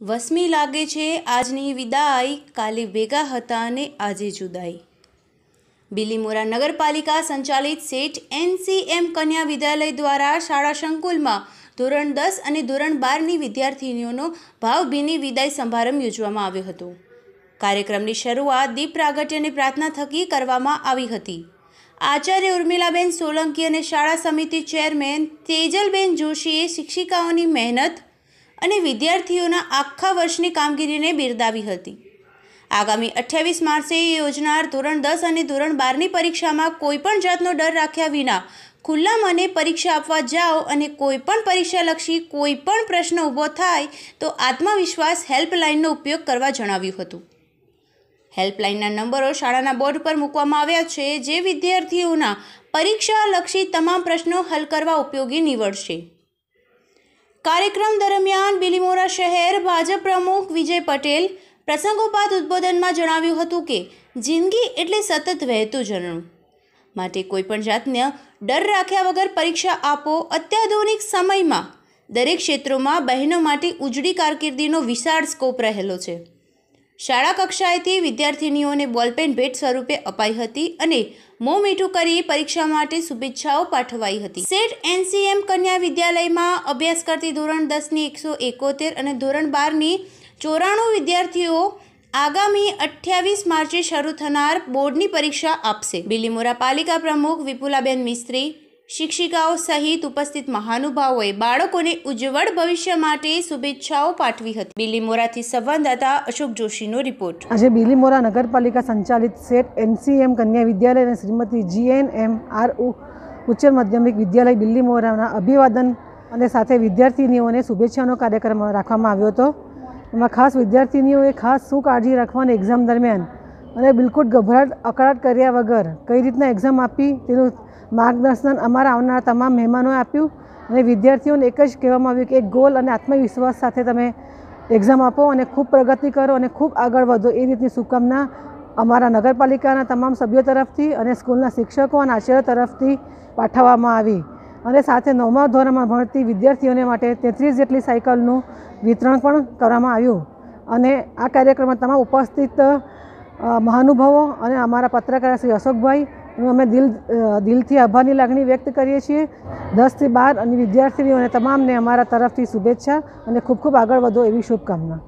વસમી લાગે છે આજની વિદાય કાલે ભેગા હતા અને આજે જુદાઈ બિલીમોરા નગરપાલિકા સંચાલિત સેટ એનસીએમ કન્યા વિદ્યાલય દ્વારા શાળા સંકુલમાં ધોરણ દસ અને ધોરણ બારની વિદ્યાર્થીનીઓનો ભાવભીની વિદાય સમારંભ યોજવામાં આવ્યો હતો કાર્યક્રમની શરૂઆત દીપ પ્રાગટ્યની પ્રાર્થના થકી કરવામાં આવી હતી આચાર્ય ઉર્મિલાબેન સોલંકી અને શાળા સમિતિ ચેરમેન તેજલબેન જોશીએ શિક્ષિકાઓની મહેનત અને વિદ્યાર્થીઓના આખા વર્ષની કામગીરીને બિરદાવી હતી આગામી અઠ્યાવીસ માર્ચે યોજનાર ધોરણ દસ અને ધોરણ બારની પરીક્ષામાં કોઈપણ જાતનો ડર રાખ્યા વિના ખુલ્લા મને પરીક્ષા આપવા જાઓ અને કોઈપણ પરીક્ષાલક્ષી કોઈપણ પ્રશ્ન ઊભો થાય તો આત્મવિશ્વાસ હેલ્પલાઇનનો ઉપયોગ કરવા જણાવ્યું હતું હેલ્પલાઇનના નંબરો શાળાના બોર્ડ પર મૂકવામાં આવ્યા છે જે વિદ્યાર્થીઓના પરીક્ષાલક્ષી તમામ પ્રશ્નો હલ કરવા ઉપયોગી નીવડશે કાર્યક્રમ દરમિયાન બિલીમોરા શહેર ભાજપ પ્રમુખ વિજય પટેલ પ્રસંગોપાત ઉદબોધનમાં જણાવ્યું હતું કે જિંદગી એટલે સતત વહેતું ઝરણું માટે કોઈપણ જાતને ડર રાખ્યા વગર પરીક્ષા આપો અત્યાધુનિક સમયમાં દરેક ક્ષેત્રોમાં બહેનો માટે ઉજળી કારકિર્દીનો વિશાળ સ્કોપ રહેલો છે શાળા કક્ષાએથી વિદ્યાર્થિનીઓને બોલપેન ભેટ સ્વરૂપે અપાઈ હતી અને મો મીઠું કરી પરીક્ષા માટે શુભેચ્છાઓ પાઠવાઈ હતી સેટ એનસીએમ કન્યા વિદ્યાલયમાં અભ્યાસ કરતી ધોરણ દસની એકસો એકોતેર અને ધોરણ બારની ચોરાણું વિદ્યાર્થીઓ આગામી અઠ્યાવીસ માર્ચે શરૂ થનાર બોર્ડની પરીક્ષા આપશે બિલીમોરા પાલિકા પ્રમુખ વિપુલાબેન મિસ્ત્રી શિક્ષિકાઓ સહિત ઉપસ્થિત મહાનુભાવોએ બાળકોને ઉજ્જવળ ભવિષ્ય માટે શુભેચ્છાઓ પાઠવી હતી બિલીમોરાથી સંવાદદાતા અશોક જોશીનો રિપોર્ટ આજે બિલીમોરા નગરપાલિકા સંચાલિત સેટ એનસીએમ કન્યા વિદ્યાલય અને શ્રીમતી જીએનએમ આર ઉચ્ચ માધ્યમિક વિદ્યાલય બિલીમોરાના અભિવાદન અને સાથે વિદ્યાર્થીનીઓને શુભેચ્છાનો કાર્યક્રમ રાખવામાં આવ્યો હતો એમાં ખાસ વિદ્યાર્થીનીઓએ ખાસ શું કાળજી રાખવાની એક્ઝામ દરમિયાન અને બિલકુલ ગભરાટ અકળાટ કર્યા વગર કઈ રીતના એક્ઝામ આપી તેનું માર્ગદર્શન અમારા આવનારા તમામ મહેમાનોએ આપ્યું અને વિદ્યાર્થીઓને એક જ કહેવામાં આવ્યું કે એક ગોલ અને આત્મવિશ્વાસ સાથે તમે એક્ઝામ આપો અને ખૂબ પ્રગતિ કરો અને ખૂબ આગળ વધો એ રીતની શુભકામના અમારા નગરપાલિકાના તમામ સભ્યો તરફથી અને સ્કૂલના શિક્ષકો અને આચાર્ય તરફથી પાઠવવામાં આવી અને સાથે નવમા ધોરણમાં ભણતી વિદ્યાર્થીઓને માટે તેત્રીસ જેટલી સાયકલનું વિતરણ પણ કરવામાં આવ્યું અને આ કાર્યક્રમમાં તમામ ઉપસ્થિત મહાનુભાવો અને અમારા પત્રકાર શ્રી અશોકભાઈ અમે દિલ દિલથી આભારની લાગણી વ્યક્ત કરીએ છીએ દસથી બાર અને અને તમામને અમારા તરફથી શુભેચ્છા અને ખૂબ ખૂબ આગળ વધો એવી શુભકામના